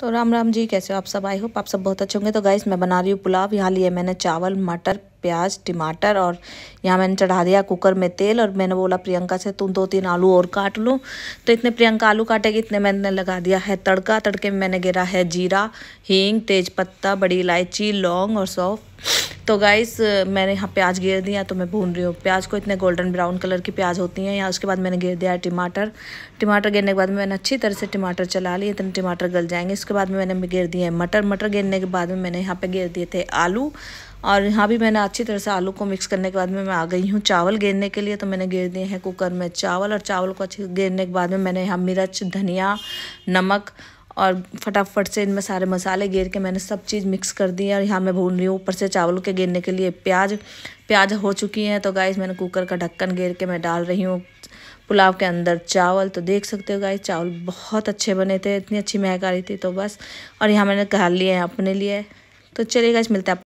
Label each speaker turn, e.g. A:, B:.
A: तो राम राम जी कैसे हो आप सब आई होप आप सब बहुत अच्छे होंगे तो गाइस मैं बना रही हूँ पुलाव यहाँ लिए मैंने चावल मटर प्याज टमाटर और यहाँ मैंने चढ़ा दिया कुकर में तेल और मैंने बोला प्रियंका से तुम दो तीन आलू और काट लो तो इतने प्रियंका आलू काटेगी इतने मैंने लगा दिया है तड़का तड़के में मैंने गिरा है जीरा हींग तेज़ बड़ी इलायची लौंग और सौफ तो गाइस मैंने यहाँ प्याज घेर दिया तो मैं भून रही हूँ प्याज को इतने गोल्डन ब्राउन कलर की प्याज होती हैं यहाँ उसके बाद मैंने घेर दिया है टमाटर टमाटर घेरने के बाद मैंने अच्छी तरह से टमाटर चला लिए इतने टमाटर गल जाएंगे इसके बाद में मैंने घेर दिए हैं मटर मटर घेरने के बाद में मैंने यहाँ पर घेर दिए थे आलू और यहाँ भी मैंने अच्छी तरह से आलू को मिक्स करने के बाद में मैं आ गई हूँ चावल गिरने के लिए तो मैंने गिर दिए हैं कुकर में चावल और चावल को अच्छे गिरने के बाद में मैंने यहाँ मिर्च धनिया नमक और फटाफट से इनमें सारे मसाले गेर के मैंने सब चीज़ मिक्स कर दी है और यहाँ मैं भून रही हूँ ऊपर से चावल के गेरने के लिए प्याज प्याज हो चुकी हैं तो गाइस मैंने कुकर का ढक्कन गेर के मैं डाल रही हूँ पुलाव के अंदर चावल तो देख सकते हो गाइस चावल बहुत अच्छे बने थे इतनी अच्छी महक आ रही थी तो बस और यहाँ मैंने खा लिए हैं अपने लिए तो चलिए गाइस मिलते हैं